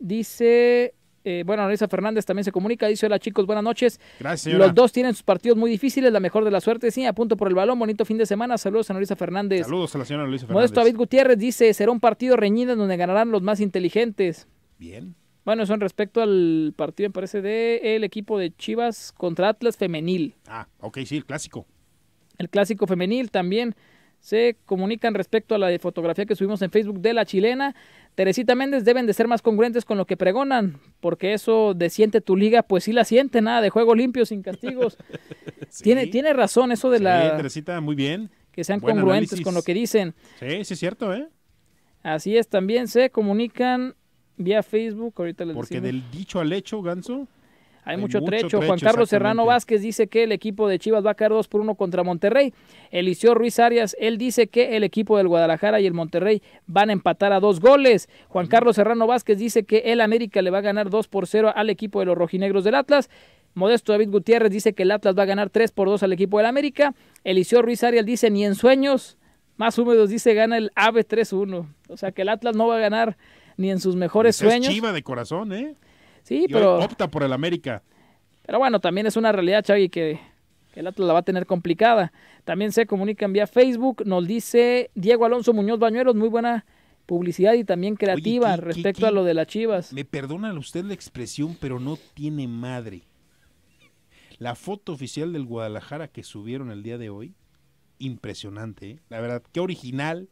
C: Dice eh, bueno, Norisa Fernández también se comunica. Dice: Hola chicos, buenas noches. Gracias, Los dos tienen sus partidos muy difíciles. La mejor de la suerte, sí. apunto por el balón. Bonito fin de semana. Saludos a Norisa Fernández. Saludos a la señora Fernández. Modesto David Gutiérrez dice: Será un partido reñido donde ganarán los más inteligentes. Bien. Bueno, eso en respecto al partido, me parece, del el equipo de Chivas contra Atlas Femenil. Ah, ok, sí, el clásico. El clásico femenil también se comunican respecto a la fotografía que subimos en Facebook de la chilena. Teresita Méndez, deben de ser más congruentes con lo que pregonan, porque eso de siente tu liga, pues sí la siente, nada de juego limpio, sin castigos. [LAUGHS] [LAUGHS] tiene, tiene razón eso de la... muy bien. Que sean congruentes con lo que dicen. Sí, sí es cierto, ¿eh? Así es, también se comunican vía
B: Facebook, ahorita les Porque del dicho al hecho, Ganso,
C: hay, mucho, trecho. Juan Carlos Serrano Vázquez dice que el equipo de Chivas va a caer 2 por 1 contra Monterrey. Eliseo Ruiz Arias, él dice que el equipo del Guadalajara y el Monterrey van a empatar a dos goles. Juan Carlos Serrano Vázquez dice que el América le va a ganar 2 por 0 al equipo de los rojinegros del Atlas. Modesto David Gutiérrez dice que el Atlas va a ganar 3 por 2 al equipo del América. Eliseo Ruiz Arias dice ni en sueños. Más húmedos dice gana el AVE 3-1. O sea que el Atlas no va a ganar ni en sus mejores pues sueños. chiva
B: de corazón, ¿eh? Sí, pero. opta por el América.
C: Pero bueno, también es una realidad, Chavi, que, el Atlas la va a tener complicada. También se comunican vía Facebook. Nos dice Diego Alonso Muñoz Bañuelos, muy buena publicidad y también creativa respecto a lo
B: de las Chivas. Me perdona usted la expresión, pero no tiene madre. La foto oficial del Guadalajara que subieron el día de hoy, impresionante, ¿eh? la verdad, qué original,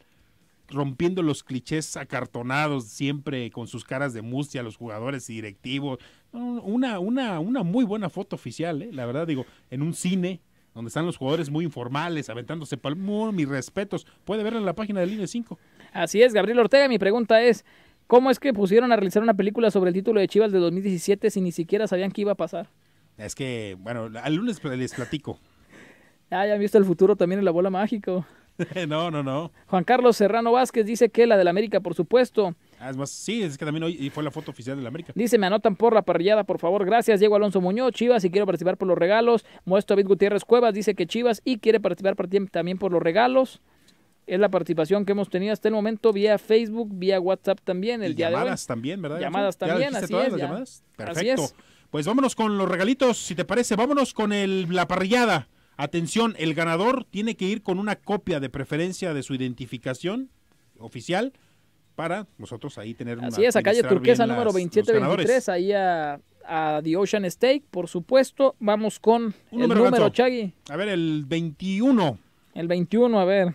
B: rompiendo los clichés acartonados siempre con sus caras de mustia, los jugadores y directivos. Una, una, una muy buena foto oficial, ¿eh? la verdad digo, en un cine donde están los jugadores muy informales, aventándose palmo, mis respetos. Puede verla en la página del Línea 5. Así es, Gabriel Ortega, mi pregunta es, ¿cómo es que pusieron a realizar una
C: película sobre el título de Chivas de 2017 si ni siquiera sabían qué iba a pasar?
B: Es que, bueno, al lunes les platico.
C: ah, ya han visto el futuro también en la bola mágico.
B: [LAUGHS] no, no, no.
C: Juan Carlos Serrano Vázquez dice que la del América, por supuesto.
B: Ah, sí, es que también hoy fue la foto oficial de América.
C: Dice, me anotan por la parrillada, por favor, gracias. Diego Alonso Muñoz, Chivas, y quiero participar por los regalos. Muestro a David Gutiérrez Cuevas, dice que Chivas y quiere participar también por los regalos. Es la participación que hemos tenido hasta el momento vía Facebook, vía WhatsApp también. El día llamadas también, ¿verdad? Llamadas también, así todas las llamadas? Perfecto.
B: Pues vámonos con los regalitos, si te parece, vámonos con el, la parrillada. Atención, el ganador tiene que ir con una copia de preferencia de su identificación oficial para nosotros ahí tener Así es, a calle turquesa número 2723,
C: ahí a, The Ocean Steak, por supuesto. Vamos con el número,
B: Chagui. A ver, el 21. El 21, a ver.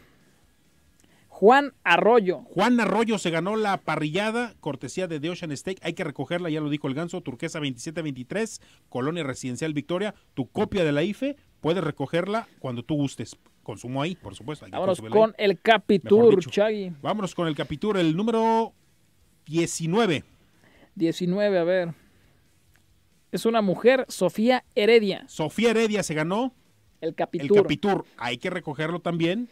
B: Juan Arroyo. Juan Arroyo se ganó la parrillada, cortesía de The Ocean Steak. Hay que recogerla, ya lo dijo el ganso, turquesa 2723, Colonia Residencial Victoria. Tu copia de la IFE Puedes recogerla cuando tú gustes. Consumo ahí, por supuesto. Vámonos con el Capitur, Chagui. Vámonos con el Capitur, el número 19.
C: 19, a ver. Es una mujer, Sofía Heredia. Sofía Heredia se ganó. El Capitur. El Capitur.
B: Hay que recogerlo también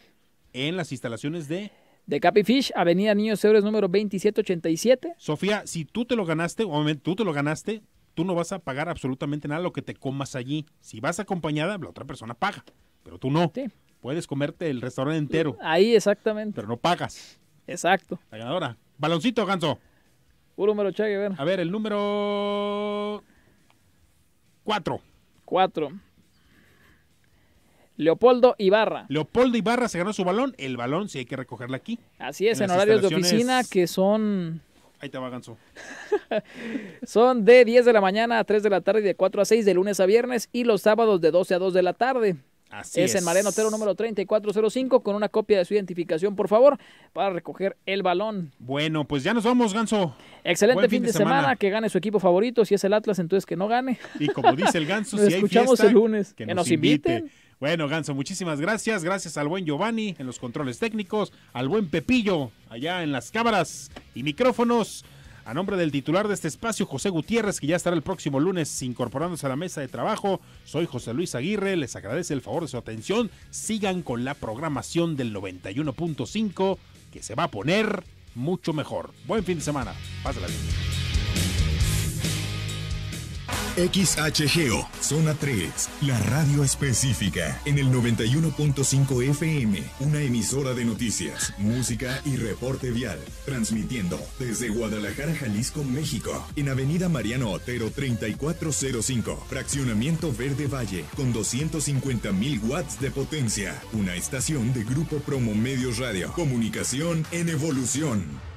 B: en las instalaciones de
C: de Capifish, Avenida Niños Héroes número 2787.
B: Sofía, si tú te lo ganaste, obviamente tú te lo ganaste, tú no vas a pagar absolutamente nada lo que te comas allí. Si vas acompañada, la otra persona paga, pero tú no. Sí. Puedes comerte el restaurante entero. Ahí, exactamente. Pero no pagas. Exacto. La ganadora. Baloncito, Ganso. Un número che a ver. A ver, el número... Cuatro. Cuatro. Leopoldo Ibarra. Leopoldo Ibarra se ganó su balón. El balón, sí hay que recogerla aquí. Así es, en horarios de oficina que son Ahí te va, Ganso.
C: [LAUGHS] Son de 10 de la mañana a 3 de la tarde, y de 4 a 6, de lunes a viernes, y los sábados de 12 a 2 de la tarde.
B: Así es, es. en Mariano Otero
C: número 3405 con una copia de su identificación, por favor, para recoger el balón. Bueno, pues ya nos vamos, Ganso. Excelente fin, de, semana. que gane su equipo favorito, si es el Atlas, entonces que no gane. Y como dice el Ganso, [LAUGHS] si escuchamos hay el lunes, que, nos, invite.
B: Bueno, Ganso, muchísimas gracias. Gracias al buen Giovanni en los controles técnicos, al buen Pepillo allá en las cámaras y micrófonos. A nombre del titular de este espacio, José Gutiérrez, que ya estará el próximo lunes incorporándose a la mesa de trabajo, soy José Luis Aguirre, les agradece el favor de su atención. Sigan con la programación del 91.5, que se va a poner mucho mejor. Buen fin de semana. Pásala bien.
A: XHGO, Zona 3, la radio específica, en el 91.5 FM, una emisora de noticias, música y reporte vial, transmitiendo desde Guadalajara, Jalisco, México, en Avenida Mariano Otero 3405, Fraccionamiento Verde Valle, con 250 watts de potencia, una estación de Grupo Promo Medios Radio, comunicación en evolución.